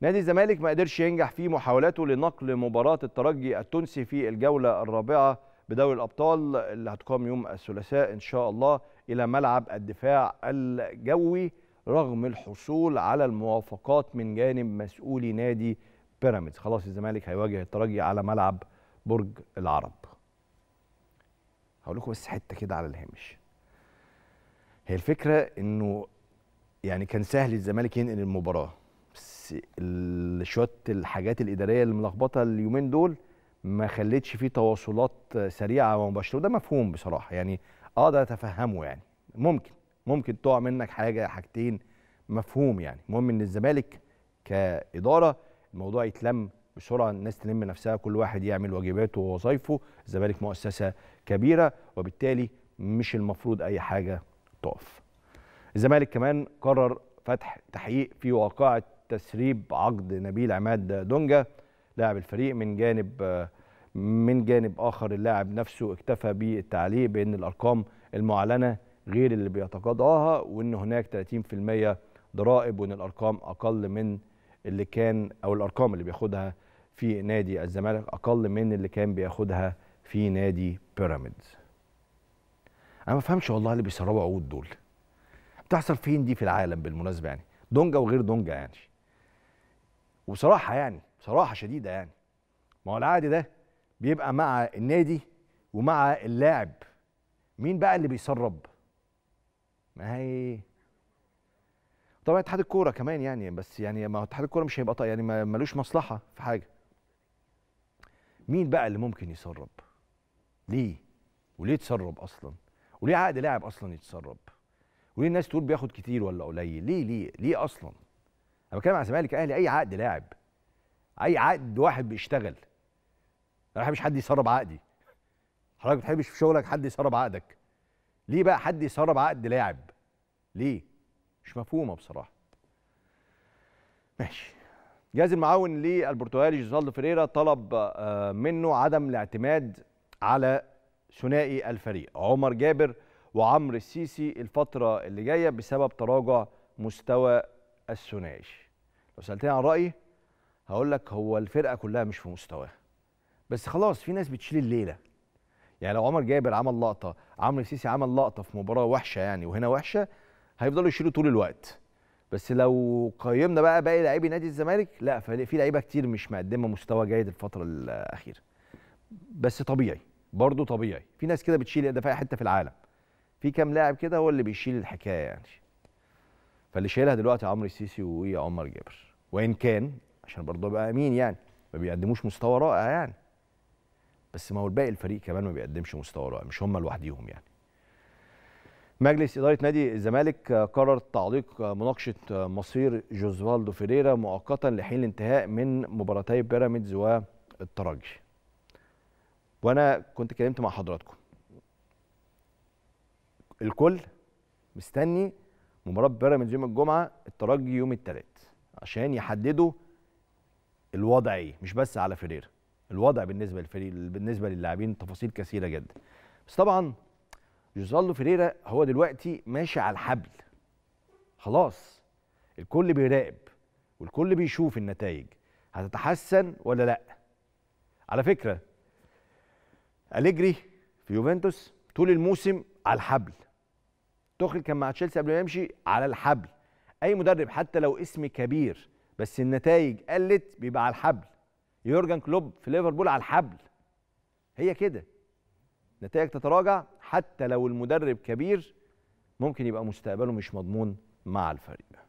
نادي الزمالك ما قدرش ينجح في محاولاته لنقل مباراة الترجي التونسي في الجولة الرابعة بدوري الأبطال اللي هتقام يوم الثلاثاء إن شاء الله إلى ملعب الدفاع الجوي رغم الحصول على الموافقات من جانب مسؤولي نادي بيراميدز خلاص الزمالك هيواجه الترجي على ملعب برج العرب هقول لكم بس حته كده على الهامش هي الفكره انه يعني كان سهل الزمالك ينقل المباراه شويه الحاجات الاداريه الملخبطه اليومين دول ما خلتش فيه تواصلات سريعه ومباشره وده مفهوم بصراحه يعني اقدر اتفهمه يعني ممكن ممكن تقع منك حاجه حاجتين مفهوم يعني المهم ان الزمالك كاداره الموضوع يتلم بسرعه الناس تلم نفسها كل واحد يعمل واجباته ووظايفه الزمالك مؤسسه كبيره وبالتالي مش المفروض اي حاجه تقف الزمالك كمان قرر فتح تحقيق في واقعه تسريب عقد نبيل عماد دونجا لاعب الفريق من جانب من جانب اخر اللاعب نفسه اكتفى بالتعليق بان الارقام المعلنه غير اللي بيتقاضاها وان هناك 30% ضرائب وان الارقام اقل من اللي كان او الارقام اللي بياخدها في نادي الزمالك اقل من اللي كان بياخدها في نادي بيراميدز. انا ما بفهمش والله اللي بيسربوا عقود دول. بتحصل فين دي في العالم بالمناسبه يعني؟ دونجا وغير دونجا يعني. وبصراحه يعني بصراحه شديده يعني ما هو العقد ده بيبقى مع النادي ومع اللاعب مين بقى اللي بيسرب ما هي طبعا اتحاد الكوره كمان يعني بس يعني ما هو اتحاد الكوره مش هيبقى يعني ملوش مصلحه في حاجه مين بقى اللي ممكن يسرب ليه وليه تسرب اصلا وليه عقد لاعب اصلا يتسرب وليه الناس تقول بياخد كتير ولا قليل ليه ليه ليه اصلا انا بتكلم على الزمالك اهلي اي عقد لاعب اي عقد واحد بيشتغل انا ما بحبش حد يسرب عقدي حضرتك ما بتحبش في شغلك حد يسرب عقدك ليه بقى حد يسرب عقد لاعب ليه مش مفهومه بصراحه ماشي جهاز المعاون للبرتغالي جوزالدو فيريرا طلب آه، منه عدم الاعتماد على ثنائي الفريق عمر جابر وعمرو السيسي الفتره اللي جايه بسبب تراجع مستوى الثنائي لو سالتني عن رايي هقول لك هو الفرقه كلها مش في مستواها بس خلاص في ناس بتشيل الليله يعني لو عمر جابر عمل لقطه عمرو سيسي عمل لقطه في مباراه وحشه يعني وهنا وحشه هيفضلوا يشيلوا طول الوقت بس لو قيمنا بقى باقي لاعبي نادي الزمالك لا في لعيبه كتير مش مقدمه مستوى جيد الفتره الاخيره بس طبيعي برضه طبيعي في ناس كده بتشيل ده في حته في العالم في كام لاعب كده هو اللي بيشيل الحكايه يعني فاللي شايلها دلوقتي عمرو السيسي وعمر جابر وان كان عشان برضه ابقى امين يعني ما بيقدموش مستوى رائع يعني بس ما هو الباقي الفريق كمان ما بيقدمش مستوى رائع مش هم لوحديهم يعني مجلس إدارة نادي الزمالك قرر تعليق مناقشة مصير جوزوالدو فيريرا مؤقتا لحين الانتهاء من مباراتي بيراميدز والترجي. وأنا كنت اتكلمت مع حضراتكم. الكل مستني مباراه بيراميدز يوم الجمعه الترجي يوم الثلاث عشان يحددوا الوضع ايه مش بس على فيريرا الوضع بالنسبه للفريق بالنسبه للاعبين تفاصيل كثيره جدا بس طبعا جوزالو فيريرا هو دلوقتي ماشي على الحبل خلاص الكل بيراقب والكل بيشوف النتائج هتتحسن ولا لا على فكره أليجري في يوفنتوس طول الموسم على الحبل توخل كان مع تشيلسي قبل ما يمشي على الحبل اي مدرب حتى لو اسم كبير بس النتائج قلت بيبقى على الحبل يورجن كلوب في ليفربول على الحبل هي كده نتائج تتراجع حتى لو المدرب كبير ممكن يبقى مستقبله مش مضمون مع الفريق